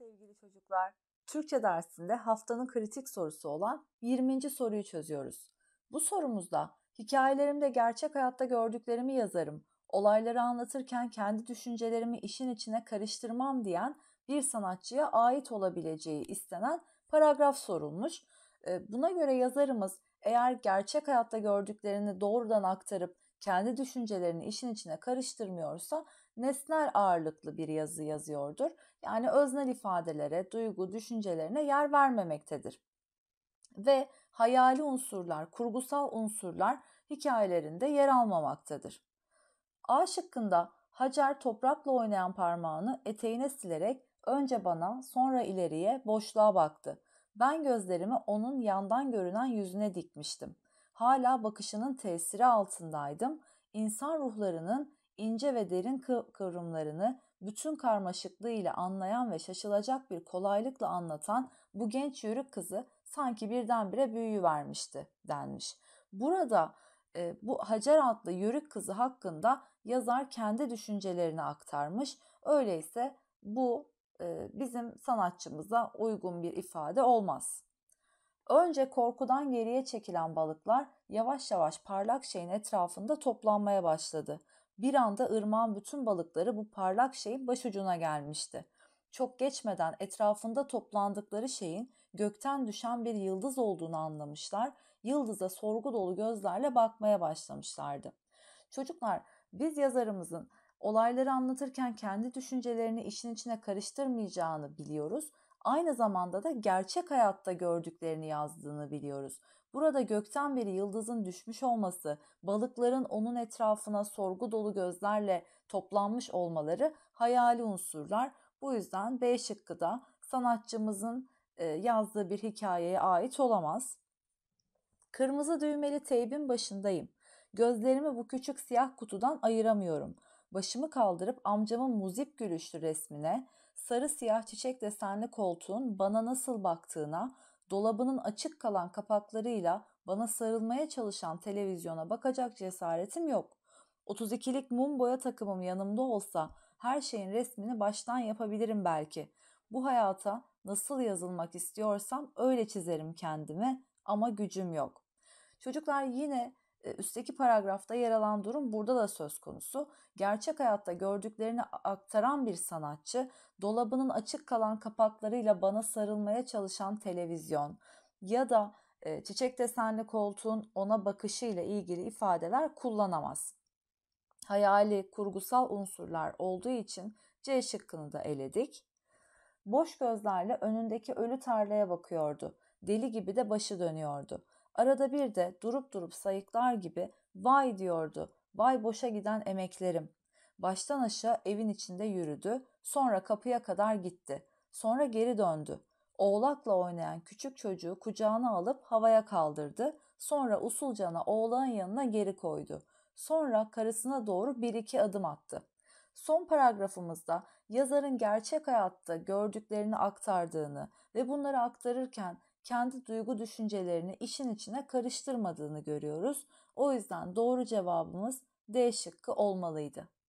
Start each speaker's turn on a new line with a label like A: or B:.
A: sevgili çocuklar. Türkçe dersinde haftanın kritik sorusu olan 20. soruyu çözüyoruz. Bu sorumuzda hikayelerimde gerçek hayatta gördüklerimi yazarım, olayları anlatırken kendi düşüncelerimi işin içine karıştırmam diyen bir sanatçıya ait olabileceği istenen paragraf sorulmuş. Buna göre yazarımız eğer gerçek hayatta gördüklerini doğrudan aktarıp kendi düşüncelerini işin içine karıştırmıyorsa nesnel ağırlıklı bir yazı yazıyordur. Yani öznel ifadelere, duygu, düşüncelerine yer vermemektedir. Ve hayali unsurlar, kurgusal unsurlar hikayelerinde yer almamaktadır. A şıkkında Hacer toprakla oynayan parmağını eteğine silerek önce bana sonra ileriye boşluğa baktı. Ben gözlerimi onun yandan görünen yüzüne dikmiştim.'' hala bakışının tesiri altındaydım. İnsan ruhlarının ince ve derin kıvrımlarını bütün karmaşıklığıyla anlayan ve şaşılacak bir kolaylıkla anlatan bu genç yörük kızı sanki birdenbire büyüyü vermişti denmiş. Burada e, bu Hacer adlı yörük kızı hakkında yazar kendi düşüncelerini aktarmış. Öyleyse bu e, bizim sanatçımıza uygun bir ifade olmaz. Önce korkudan geriye çekilen balıklar yavaş yavaş parlak şeyin etrafında toplanmaya başladı. Bir anda ırmağın bütün balıkları bu parlak şeyin başucuna gelmişti. Çok geçmeden etrafında toplandıkları şeyin gökten düşen bir yıldız olduğunu anlamışlar. Yıldıza sorgu dolu gözlerle bakmaya başlamışlardı. Çocuklar biz yazarımızın olayları anlatırken kendi düşüncelerini işin içine karıştırmayacağını biliyoruz aynı zamanda da gerçek hayatta gördüklerini yazdığını biliyoruz. Burada gökten bir yıldızın düşmüş olması, balıkların onun etrafına sorgu dolu gözlerle toplanmış olmaları hayali unsurlar. Bu yüzden B şıkkı da sanatçımızın yazdığı bir hikayeye ait olamaz. Kırmızı düğmeli teybin başındayım. Gözlerimi bu küçük siyah kutudan ayıramıyorum. Başımı kaldırıp amcamın muzip gülüşlü resmine, sarı siyah çiçek desenli koltuğun bana nasıl baktığına, dolabının açık kalan kapaklarıyla bana sarılmaya çalışan televizyona bakacak cesaretim yok. 32'lik mum boya takımım yanımda olsa her şeyin resmini baştan yapabilirim belki. Bu hayata nasıl yazılmak istiyorsam öyle çizerim kendimi ama gücüm yok. Çocuklar yine üstteki paragrafta yer alan durum burada da söz konusu. Gerçek hayatta gördüklerini aktaran bir sanatçı, dolabının açık kalan kapaklarıyla bana sarılmaya çalışan televizyon ya da çiçek desenli koltuğun ona bakışıyla ilgili ifadeler kullanamaz. Hayali, kurgusal unsurlar olduğu için C şıkkını da eledik. Boş gözlerle önündeki ölü tarlaya bakıyordu. Deli gibi de başı dönüyordu. Arada bir de durup durup sayıklar gibi vay diyordu. Vay boşa giden emeklerim. Baştan aşağı evin içinde yürüdü. Sonra kapıya kadar gitti. Sonra geri döndü. Oğlakla oynayan küçük çocuğu kucağına alıp havaya kaldırdı. Sonra usulcana oğlağın yanına geri koydu. Sonra karısına doğru bir iki adım attı. Son paragrafımızda yazarın gerçek hayatta gördüklerini aktardığını ve bunları aktarırken kendi duygu düşüncelerini işin içine karıştırmadığını görüyoruz. O yüzden doğru cevabımız D şıkkı olmalıydı.